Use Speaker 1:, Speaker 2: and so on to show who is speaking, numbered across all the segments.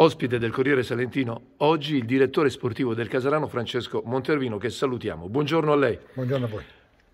Speaker 1: Ospite del Corriere Salentino, oggi il direttore sportivo del Casarano Francesco Montervino che salutiamo. Buongiorno a lei. Buongiorno a voi.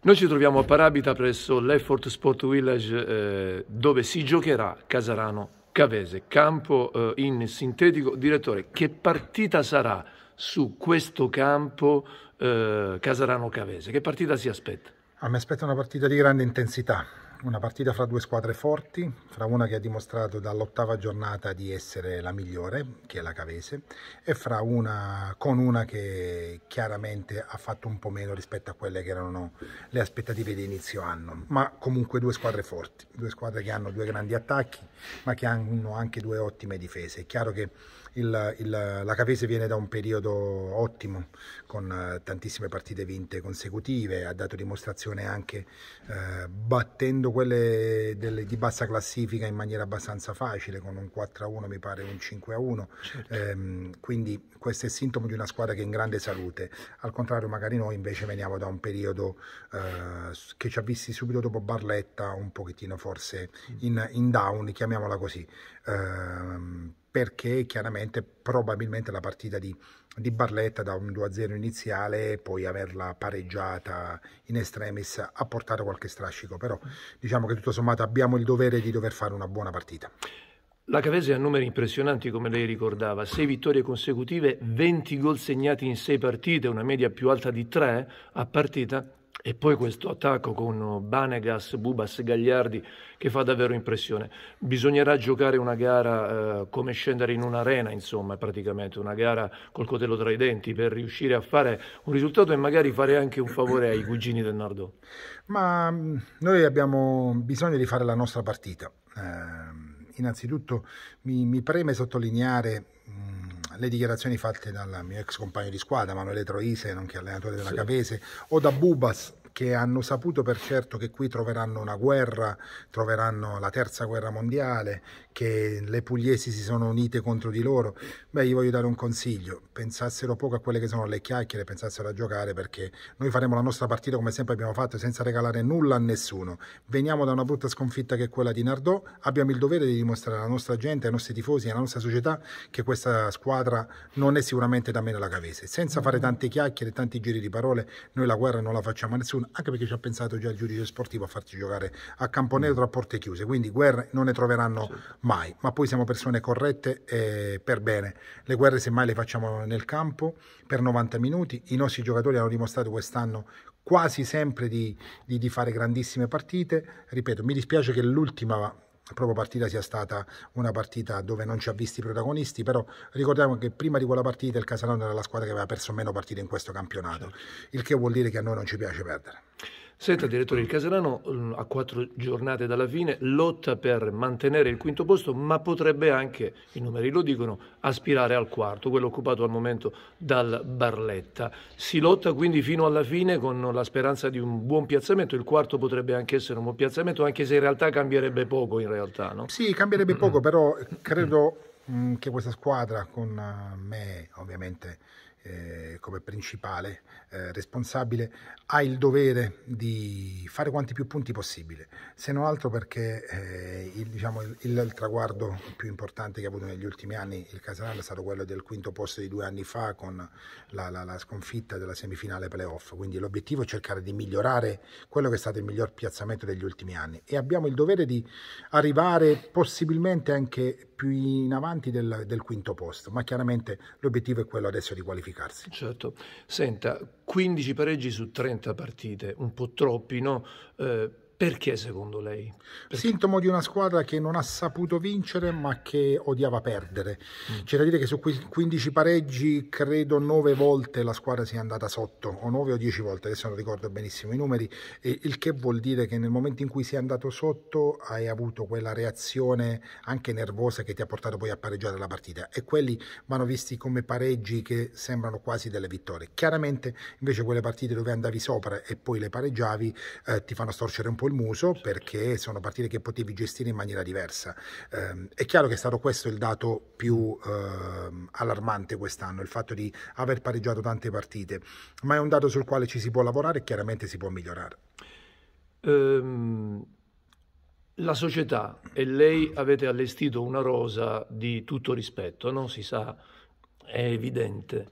Speaker 1: Noi ci troviamo a Parabita presso l'Effort Sport Village eh, dove si giocherà Casarano Cavese, campo eh, in sintetico. Direttore, che partita sarà su questo campo eh, Casarano Cavese? Che partita si aspetta?
Speaker 2: Ah, mi aspetta una partita di grande intensità, una partita fra due squadre forti, fra una che ha dimostrato dall'ottava giornata di essere la migliore, che è la Cavese, e fra una con una che chiaramente ha fatto un po' meno rispetto a quelle che erano le aspettative di inizio anno, ma comunque due squadre forti, due squadre che hanno due grandi attacchi, ma che hanno anche due ottime difese. È chiaro che il, il, la Cavese viene da un periodo ottimo, con eh, tantissime partite vinte consecutive, ha dato dimostrazione anche eh, battendo quelle delle, di bassa classifica in maniera abbastanza facile, con un 4-1 mi pare un 5-1, certo. ehm, quindi questo è sintomo di una squadra che è in grande salute, al contrario magari noi invece veniamo da un periodo eh, che ci ha visti subito dopo Barletta un pochettino forse mm. in, in down, chiamiamola così. Ehm, perché chiaramente probabilmente la partita di, di Barletta da un 2-0 iniziale e poi averla pareggiata in extremis ha portato qualche strascico, però diciamo che tutto sommato abbiamo il dovere di dover fare una buona partita.
Speaker 1: La Cavese ha numeri impressionanti, come lei ricordava, 6 vittorie consecutive, 20 gol segnati in 6 partite, una media più alta di 3 a partita e poi questo attacco con Banegas, Bubas, Gagliardi che fa davvero impressione. Bisognerà giocare una gara eh, come scendere in un'arena, insomma, praticamente, una gara col cotello tra i denti per riuscire a fare un risultato e magari fare anche un favore ai cugini del Nardò.
Speaker 2: Ma mm, noi abbiamo bisogno di fare la nostra partita. Eh, innanzitutto mi, mi preme sottolineare le dichiarazioni fatte dal mio ex compagno di squadra Manuele Troise, nonché allenatore della sì. Capese, o da Bubas, che hanno saputo per certo che qui troveranno una guerra, troveranno la terza guerra mondiale, che le pugliesi si sono unite contro di loro. Beh, io voglio dare un consiglio, pensassero poco a quelle che sono le chiacchiere, pensassero a giocare perché noi faremo la nostra partita come sempre abbiamo fatto, senza regalare nulla a nessuno. Veniamo da una brutta sconfitta che è quella di Nardò, abbiamo il dovere di dimostrare alla nostra gente, ai nostri tifosi, alla nostra società che questa squadra non è sicuramente da meno la Cavese. Senza fare tante chiacchiere, tanti giri di parole, noi la guerra non la facciamo a nessuno anche perché ci ha pensato già il giudice sportivo a farci giocare a campo neutro a porte chiuse, quindi guerre non ne troveranno sì. mai, ma poi siamo persone corrette e per bene. Le guerre semmai le facciamo nel campo per 90 minuti, i nostri giocatori hanno dimostrato quest'anno quasi sempre di, di, di fare grandissime partite, ripeto, mi dispiace che l'ultima proprio partita sia stata una partita dove non ci ha visti i protagonisti, però ricordiamo che prima di quella partita il Casalone era la squadra che aveva perso meno partite in questo campionato, certo. il che vuol dire che a noi non ci piace perdere.
Speaker 1: Senta, direttore, il Casalano mm, a quattro giornate dalla fine lotta per mantenere il quinto posto, ma potrebbe anche, i numeri lo dicono, aspirare al quarto, quello occupato al momento dal Barletta. Si lotta quindi fino alla fine con la speranza di un buon piazzamento, il quarto potrebbe anche essere un buon piazzamento, anche se in realtà cambierebbe poco, in realtà, no? Sì,
Speaker 2: cambierebbe poco, però credo mm, che questa squadra, con eh, me ovviamente eh, come principale eh, responsabile, ha il dovere di fare quanti più punti possibile, se non altro perché eh, il, diciamo, il, il, traguardo più importante che ha avuto negli ultimi anni il Casanello è stato quello del quinto posto di due anni fa con la, la, la sconfitta della semifinale playoff, quindi l'obiettivo è cercare di migliorare quello che è stato il miglior piazzamento degli ultimi anni e abbiamo il dovere di arrivare possibilmente anche più in avanti del, del quinto posto, ma chiaramente l'obiettivo è quello adesso di qualificare qualificarsi. Certo, senta, 15 pareggi su 30 partite, un po' troppi, no? Eh, perché secondo lei? Perché? Sintomo di una squadra che non ha saputo vincere ma che odiava perdere. Mm. C'è da dire che su 15 pareggi credo 9 volte la squadra sia andata sotto, o 9 o 10 volte, adesso non ricordo benissimo i numeri, il che vuol dire che nel momento in cui sei andato sotto hai avuto quella reazione anche nervosa che ti ha portato poi a pareggiare la partita e quelli vanno visti come pareggi che sembrano quasi delle vittorie. Chiaramente invece quelle partite dove andavi sopra e poi le pareggiavi eh, ti fanno storcere un po' il muso perché sono partite che potevi gestire in maniera diversa. Eh, è chiaro che è stato questo il dato più eh, allarmante quest'anno, il fatto di aver pareggiato tante partite, ma è un dato sul quale ci si può lavorare e chiaramente si può migliorare.
Speaker 1: Um, la società e lei avete allestito una rosa di tutto rispetto, no? si sa, è evidente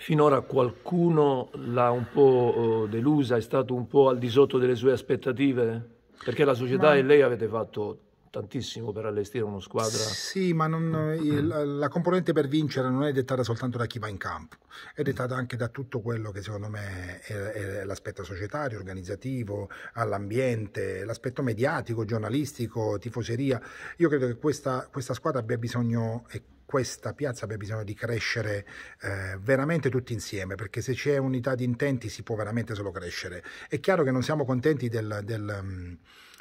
Speaker 1: Finora qualcuno l'ha un po' eh, delusa, è stato un po' al di sotto delle sue aspettative? Perché la società ma... e lei avete fatto tantissimo per allestire una squadra. Sì, ma non, eh, il,
Speaker 2: la componente per vincere non è dettata soltanto da chi va in campo, è dettata anche da tutto quello che secondo me è, è l'aspetto societario, organizzativo, all'ambiente, l'aspetto mediatico, giornalistico, tifoseria. Io credo che questa, questa squadra abbia bisogno, e questa piazza abbia bisogno di crescere eh, veramente tutti insieme, perché se c'è unità di intenti si può veramente solo crescere. È chiaro che non siamo contenti del, del mm,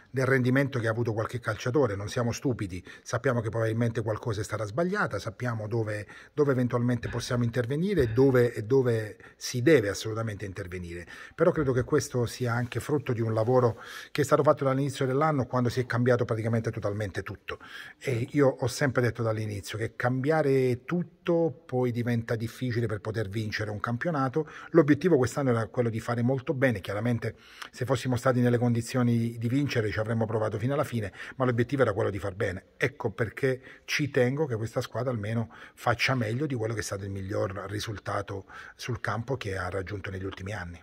Speaker 2: del rendimento che ha avuto qualche calciatore, non siamo stupidi, sappiamo che probabilmente qualcosa è stata sbagliata, sappiamo dove, dove eventualmente possiamo intervenire e dove, dove, si deve assolutamente intervenire, però credo che questo sia anche frutto di un lavoro che è stato fatto dall'inizio dell'anno quando si è cambiato praticamente totalmente tutto e io ho sempre detto dall'inizio che cambiare tutto poi diventa difficile per poter vincere un campionato, l'obiettivo quest'anno era quello di fare molto bene, chiaramente se fossimo stati nelle condizioni di vincere ci avremmo provato fino alla fine, ma l'obiettivo era quello di far bene. Ecco perché ci tengo che questa squadra almeno faccia meglio di quello che è stato il miglior risultato sul campo che ha raggiunto negli ultimi anni.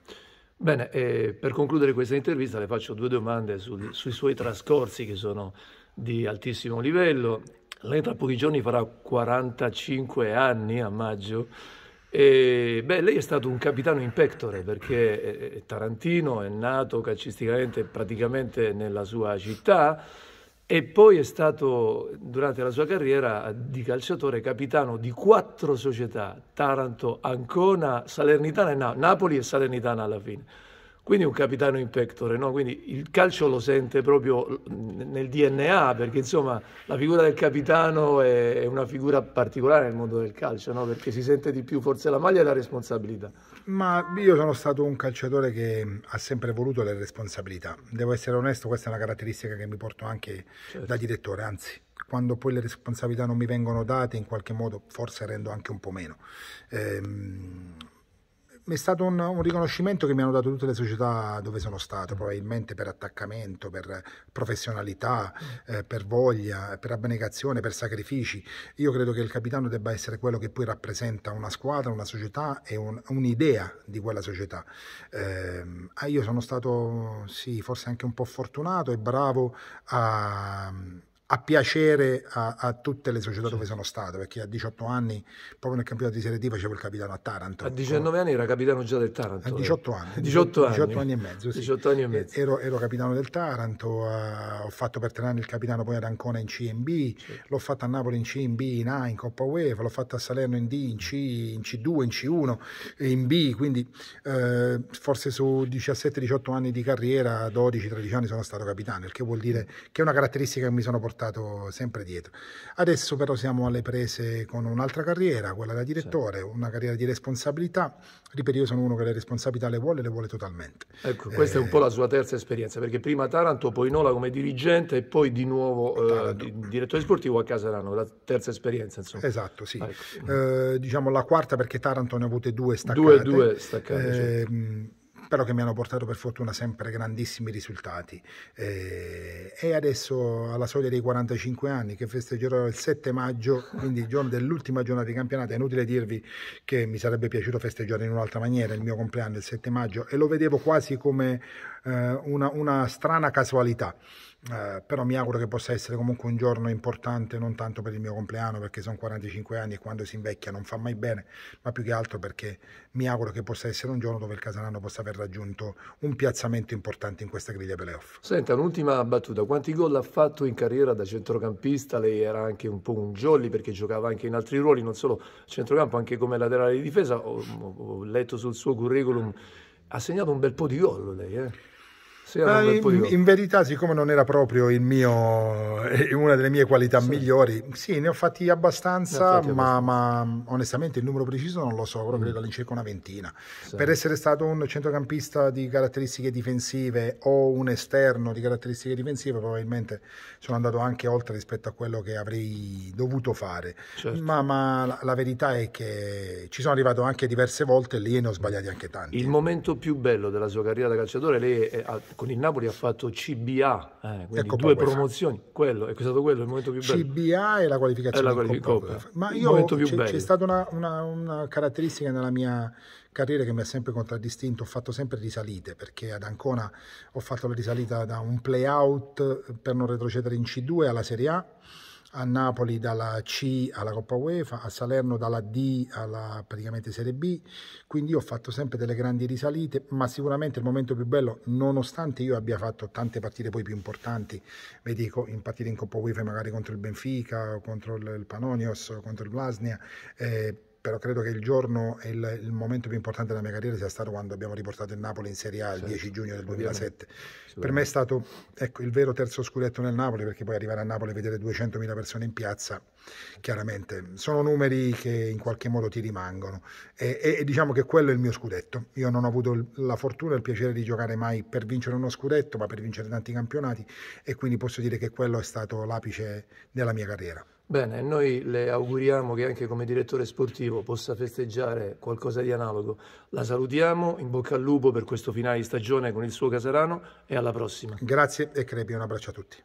Speaker 1: Bene, eh, per concludere questa intervista le faccio due domande sul, sui suoi trascorsi che sono di altissimo livello. Lei tra pochi giorni farà 45 anni a maggio. E, beh, lei è stato un capitano in pectore perché è, eh, eh, tarantino, è nato calcisticamente praticamente nella sua città e poi è stato durante la sua carriera di calciatore capitano di quattro società, Taranto, Ancona, Salernitana e Na- Napoli e Salernitana alla fine. Quindi un capitano in pectore, no? quindi il calcio lo sente proprio nel DNA, perché insomma la figura del capitano è una figura particolare nel mondo del calcio, no? perché si sente di più forse la maglia e la responsabilità.
Speaker 2: Ma io sono stato un calciatore che ha sempre voluto le responsabilità, devo essere onesto, questa è una caratteristica che mi porto anche certo. da direttore, anzi quando poi le responsabilità non mi vengono date in qualche modo forse rendo anche un po' meno. Ehm, è stato un, un, riconoscimento che mi hanno dato tutte le società dove sono stato, mm. probabilmente per attaccamento, per professionalità, mm. eh, per voglia, per abnegazione, per sacrifici. Io credo che il capitano debba essere quello che poi rappresenta una squadra, una società e un'idea di quella società. Eh, io sono stato, sì, forse anche un po' fortunato e bravo a a piacere a, a tutte le società dove sono stato, perché a 18 anni, proprio nel campionato di Serie D, facevo il capitano a Taranto. A 19
Speaker 1: anni era capitano già del Taranto. A 18 eh. anni. 18 18 anni e mezzo. Sì. 18 anni e
Speaker 2: mezzo. Ero, ero capitano del Taranto, eh, ho fatto per tre anni il capitano poi ad Ancona in C e CMB, sì. l'ho fatto a Napoli in CMB, in B, in A, in Coppa UEFA, l'ho fatto a Salerno in D, in C, in C2, in C1, in B, quindi eh, forse su 17-18 anni di carriera, 12-13 anni sono stato capitano, il che vuol dire che è una caratteristica che mi sono portato stato sempre dietro. Adesso però siamo alle prese con un'altra carriera, quella da direttore, certo. una carriera di responsabilità. Ripeto, io sono uno che le responsabilità le vuole le vuole totalmente.
Speaker 1: Ecco, questa eh, è un eh, po' la sua terza esperienza, perché prima Taranto, poi Nola come dirigente e poi di nuovo eh, direttore sportivo a Caserano, la terza esperienza insomma. Esatto,
Speaker 2: sì. Ecco. Eh, diciamo la quarta perché Taranto ne ha avute due staccate. Due, due staccate. Eh, certo però che mi hanno portato per fortuna sempre grandissimi risultati. Eh, e adesso alla soglia dei 45 anni che festeggerò il 7 maggio, quindi il giorno dell'ultima giornata di campionato, è inutile dirvi che mi sarebbe piaciuto festeggiare in un'altra maniera il mio compleanno il 7 maggio e lo vedevo quasi come eh, una, una strana casualità. Eh, però mi auguro che possa essere comunque un giorno importante non tanto per il mio compleanno perché sono 45 anni e quando si invecchia non fa mai bene ma più che altro perché mi auguro che possa essere un giorno dove il Casalano possa aver raggiunto un piazzamento importante in questa griglia playoff
Speaker 1: Senta un'ultima battuta quanti gol ha fatto in carriera da centrocampista lei era anche un po' un jolly perché giocava anche in altri ruoli non solo centrocampo anche come laterale di difesa ho, ho letto sul suo curriculum ha segnato un bel po' di gol lei eh sì, eh, in, in,
Speaker 2: verità, siccome non era proprio mio, eh, una delle mie qualità sì. migliori, sì, ne ho fatti abbastanza, ho fatti ma, ma, onestamente il numero preciso non lo so, però mm. credo all'incirca una ventina. Sì. Per essere stato un centrocampista di caratteristiche difensive o un esterno di caratteristiche difensive, probabilmente sono andato anche oltre rispetto a quello che avrei dovuto fare. Certo. Ma, ma la, la, verità è che ci sono arrivato anche diverse volte lì e ne ho sbagliati anche
Speaker 1: tanti. Il momento più bello della sua carriera da calciatore, lei è, con il Napoli ha fatto CBA, eh, quindi Coppa ecco, due promozioni, quello, è stato quello il momento più bello.
Speaker 2: CBA e la qualificazione è la qualificazione. Coppa Coppa.
Speaker 1: Ma io c'è, c'è, stata
Speaker 2: una, una, una, caratteristica nella mia carriera che mi ha sempre contraddistinto, ho fatto sempre risalite, perché ad Ancona ho fatto la risalita da un play-out per non retrocedere in C2 alla Serie A, a Napoli dalla C alla Coppa UEFA, a Salerno dalla D alla praticamente Serie B, quindi ho fatto sempre delle grandi risalite, ma sicuramente il momento più bello, nonostante io abbia fatto tante partite poi più importanti, vedi in partite in Coppa UEFA magari contro il Benfica, contro il Panonios, contro il Vlasnia, eh, però credo che il giorno e il, il, momento più importante della mia carriera sia stato quando abbiamo riportato il Napoli in Serie A il certo. 10 giugno del 2007. Per me è stato ecco, il vero terzo scudetto nel Napoli, perché poi arrivare a Napoli e vedere 200.000 persone in piazza, chiaramente, sono numeri che in qualche modo ti rimangono e, e diciamo che quello è il mio scudetto. Io non ho avuto la fortuna e il piacere di giocare mai per vincere uno scudetto, ma per vincere tanti campionati e quindi posso dire che quello è stato l'apice della mia carriera. Bene,
Speaker 1: noi le auguriamo che anche come direttore sportivo possa festeggiare qualcosa di analogo. La salutiamo, in bocca al lupo per questo finale di stagione con il suo Casarano e alla prossima. Grazie e crepi un abbraccio a tutti.